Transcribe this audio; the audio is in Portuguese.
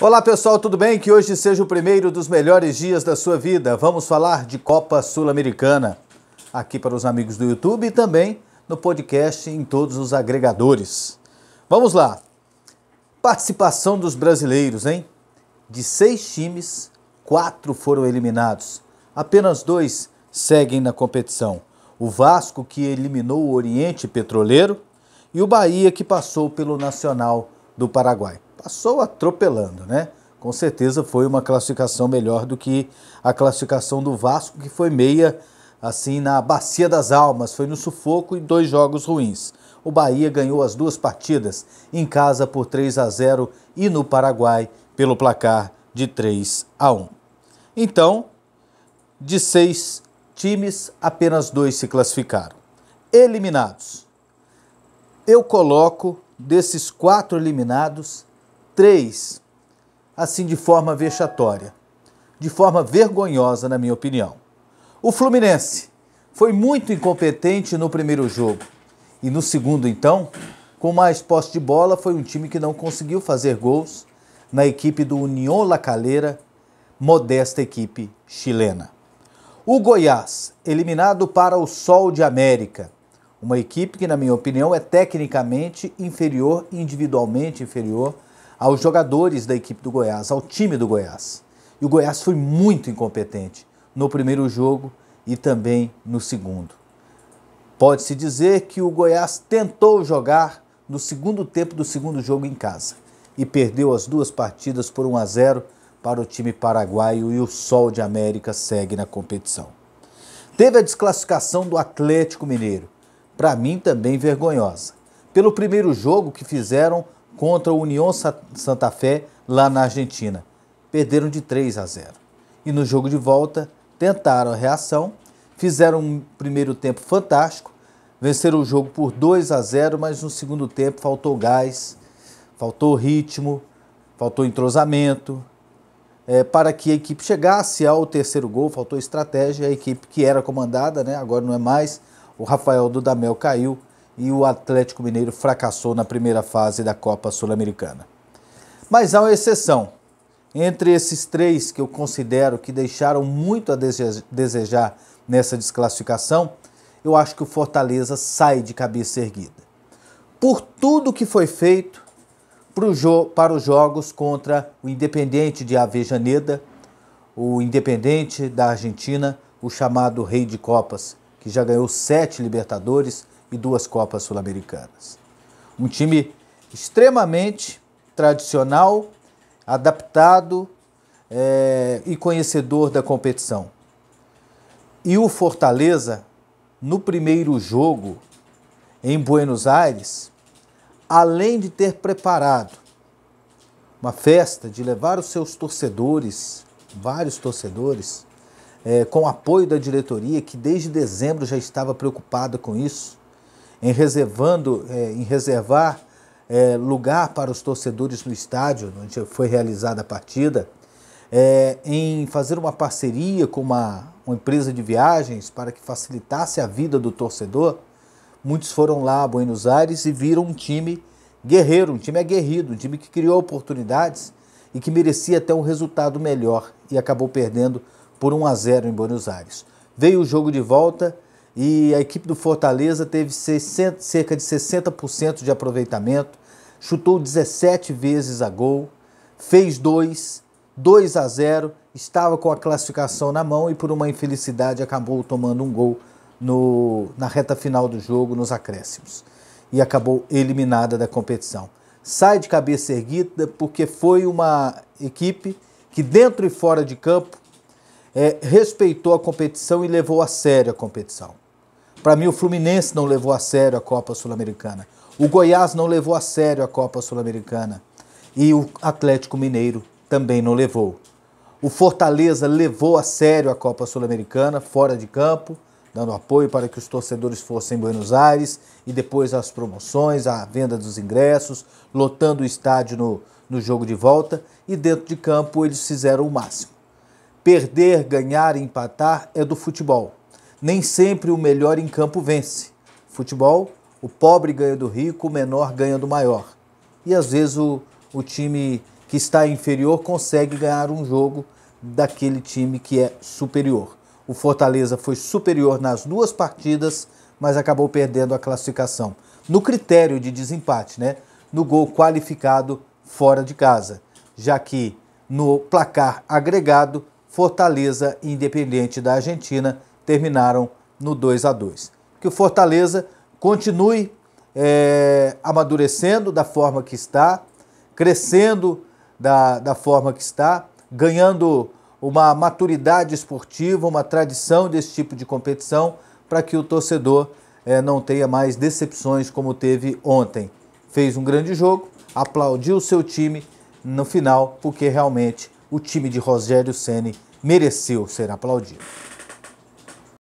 Olá pessoal, tudo bem? Que hoje seja o primeiro dos melhores dias da sua vida. Vamos falar de Copa Sul-Americana aqui para os amigos do YouTube e também no podcast em todos os agregadores. Vamos lá. Participação dos brasileiros, hein? De seis times, quatro foram eliminados. Apenas dois seguem na competição: o Vasco, que eliminou o Oriente Petroleiro, e o Bahia, que passou pelo Nacional do Paraguai. Passou atropelando, né? Com certeza foi uma classificação melhor do que a classificação do Vasco, que foi meia assim na bacia das almas, foi no sufoco e dois jogos ruins. O Bahia ganhou as duas partidas, em casa por 3 a 0 e no Paraguai pelo placar de 3 a 1. Então, de seis times, apenas dois se classificaram. Eliminados. Eu coloco desses quatro eliminados, três, assim de forma vexatória, de forma vergonhosa, na minha opinião. O Fluminense foi muito incompetente no primeiro jogo e no segundo, então, com mais posse de bola, foi um time que não conseguiu fazer gols na equipe do União La Calera, modesta equipe chilena. O Goiás, eliminado para o Sol de América uma equipe que, na minha opinião, é tecnicamente inferior, individualmente inferior aos jogadores da equipe do Goiás, ao time do Goiás. E o Goiás foi muito incompetente no primeiro jogo e também no segundo. Pode-se dizer que o Goiás tentou jogar no segundo tempo do segundo jogo em casa e perdeu as duas partidas por 1 a 0 para o time paraguaio e o Sol de América segue na competição. Teve a desclassificação do Atlético Mineiro, para mim também vergonhosa, pelo primeiro jogo que fizeram contra o União Santa Fé lá na Argentina. Perderam de 3 a 0. E no jogo de volta, tentaram a reação, fizeram um primeiro tempo fantástico, venceram o jogo por 2 a 0, mas no segundo tempo faltou gás, faltou ritmo, faltou entrosamento. É, para que a equipe chegasse ao terceiro gol, faltou estratégia. A equipe que era comandada, né, agora não é mais, o Rafael Dudamel caiu e o Atlético Mineiro fracassou na primeira fase da Copa Sul-Americana. Mas há uma exceção. Entre esses três que eu considero que deixaram muito a desejar nessa desclassificação, eu acho que o Fortaleza sai de cabeça erguida. Por tudo que foi feito para os jogos contra o Independente de Avejaneda, o Independente da Argentina, o chamado Rei de Copas, que já ganhou sete Libertadores e duas Copas Sul-Americanas. Um time extremamente tradicional, adaptado é, e conhecedor da competição. E o Fortaleza, no primeiro jogo em Buenos Aires, além de ter preparado uma festa, de levar os seus torcedores, vários torcedores, é, com apoio da diretoria, que desde dezembro já estava preocupada com isso, em, reservando, é, em reservar é, lugar para os torcedores no estádio onde foi realizada a partida, é, em fazer uma parceria com uma, uma empresa de viagens para que facilitasse a vida do torcedor. Muitos foram lá a Buenos Aires e viram um time guerreiro, um time aguerrido, um time que criou oportunidades e que merecia até um resultado melhor e acabou perdendo por 1 a 0 em Buenos Aires. Veio o jogo de volta e a equipe do Fortaleza teve 60, cerca de 60% de aproveitamento, chutou 17 vezes a gol, fez dois, 2 a 0, estava com a classificação na mão e por uma infelicidade acabou tomando um gol no, na reta final do jogo, nos acréscimos, e acabou eliminada da competição. Sai de cabeça erguida porque foi uma equipe que dentro e fora de campo é, respeitou a competição e levou a sério a competição. Para mim, o Fluminense não levou a sério a Copa Sul-Americana. O Goiás não levou a sério a Copa Sul-Americana. E o Atlético Mineiro também não levou. O Fortaleza levou a sério a Copa Sul-Americana, fora de campo, dando apoio para que os torcedores fossem em Buenos Aires e depois as promoções, a venda dos ingressos, lotando o estádio no, no jogo de volta. E dentro de campo, eles fizeram o máximo. Perder, ganhar, empatar é do futebol. Nem sempre o melhor em campo vence. Futebol, o pobre ganha do rico, o menor ganha do maior. E às vezes o, o time que está inferior consegue ganhar um jogo daquele time que é superior. O Fortaleza foi superior nas duas partidas, mas acabou perdendo a classificação. No critério de desempate, né? No gol qualificado fora de casa, já que no placar agregado Fortaleza e Independente da Argentina terminaram no 2 a 2 Que o Fortaleza continue é, amadurecendo da forma que está, crescendo da, da forma que está, ganhando uma maturidade esportiva, uma tradição desse tipo de competição, para que o torcedor é, não tenha mais decepções como teve ontem. Fez um grande jogo, aplaudiu o seu time no final, porque realmente o time de Rogério Ceni mereceu ser aplaudido.